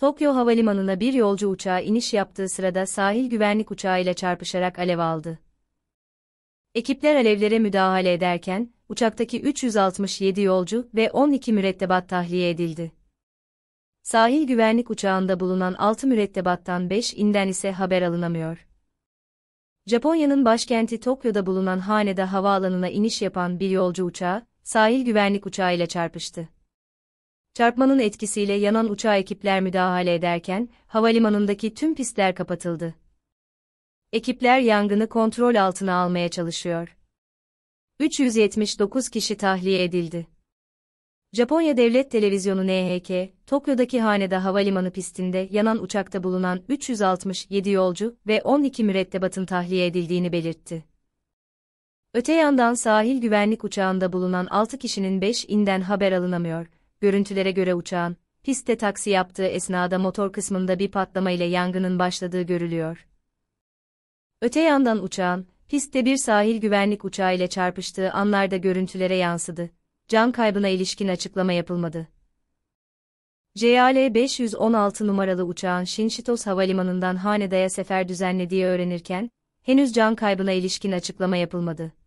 Tokyo Havalimanı'na bir yolcu uçağı iniş yaptığı sırada sahil güvenlik uçağıyla çarpışarak alev aldı. Ekipler alevlere müdahale ederken, uçaktaki 367 yolcu ve 12 mürettebat tahliye edildi. Sahil güvenlik uçağında bulunan 6 mürettebattan 5 inden ise haber alınamıyor. Japonya'nın başkenti Tokyo'da bulunan Haneda havaalanına iniş yapan bir yolcu uçağı, sahil güvenlik uçağıyla çarpıştı. Çarpmanın etkisiyle yanan uçağa ekipler müdahale ederken, havalimanındaki tüm pistler kapatıldı. Ekipler yangını kontrol altına almaya çalışıyor. 379 kişi tahliye edildi. Japonya Devlet Televizyonu NHK, Tokyo'daki Haneda Havalimanı pistinde yanan uçakta bulunan 367 yolcu ve 12 mürettebatın tahliye edildiğini belirtti. Öte yandan sahil güvenlik uçağında bulunan 6 kişinin 5 inden haber alınamıyor görüntülere göre uçağın, pistte taksi yaptığı esnada motor kısmında bir patlama ile yangının başladığı görülüyor. Öte yandan uçağın, pistte bir sahil güvenlik uçağı ile çarpıştığı anlarda görüntülere yansıdı. Can kaybına ilişkin açıklama yapılmadı. JAL 516 numaralı uçağın Shinshitos Havalimanı'ndan Haneda'ya sefer düzenlediği öğrenirken, henüz can kaybına ilişkin açıklama yapılmadı.